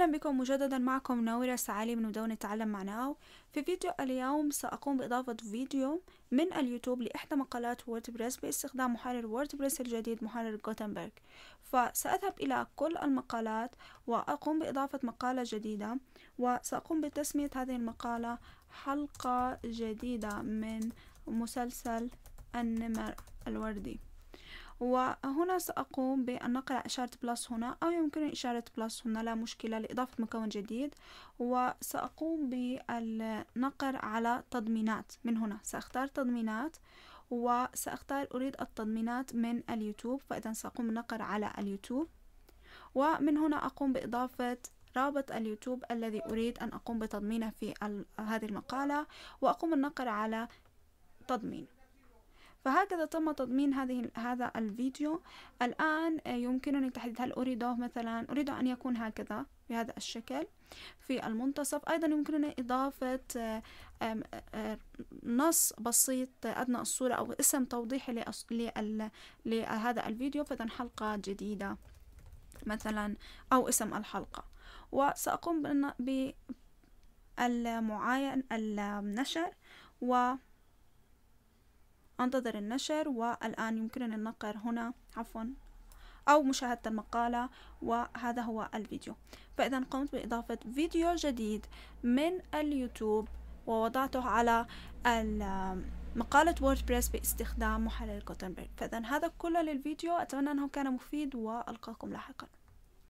أهلا بكم مجددا معكم نورة سعالي من مدونة تعلم مع ناو في فيديو اليوم سأقوم بإضافة فيديو من اليوتيوب لإحدى مقالات ووردبريس باستخدام محرر ووردبريس الجديد محرر جوتنبرغ فسأذهب إلى كل المقالات وأقوم بإضافة مقالة جديدة وسأقوم بتسمية هذه المقالة حلقة جديدة من مسلسل النمر الوردي وهنا سأقوم بالنقر على إشارة بلس هنا أو يمكنني إشارة بلس هنا لا مشكلة لإضافة مكون جديد وسأقوم بالنقر على تضمينات من هنا سأختار تضمينات وسأختار أريد التضمينات من اليوتيوب فإذا سأقوم بالنقر على اليوتيوب ومن هنا أقوم بإضافة رابط اليوتيوب الذي أريد أن أقوم بتضمينه في هذه المقالة وأقوم بالنقر على تضمين فهكذا تم تضمين هذه هذا الفيديو الآن آه، يمكنني تحديد هل أريده مثلا أريد أن يكون هكذا بهذا الشكل في المنتصف أيضا يمكنني إضافة آه، آه، نص بسيط أدنى الصورة أو اسم توضيحي لهذا الفيديو فإذا حلقة جديدة مثلا أو اسم الحلقة وسأقوم بالمعاين النشر و أنتظر النشر والآن يمكنني النقر هنا عفوا أو مشاهدة المقالة وهذا هو الفيديو فإذا قمت بإضافة فيديو جديد من اليوتيوب ووضعته على مقالة ووردبريس باستخدام محرر جوتنبرغ فإذا هذا كله للفيديو أتمنى أنه كان مفيد وألقاكم لاحقاً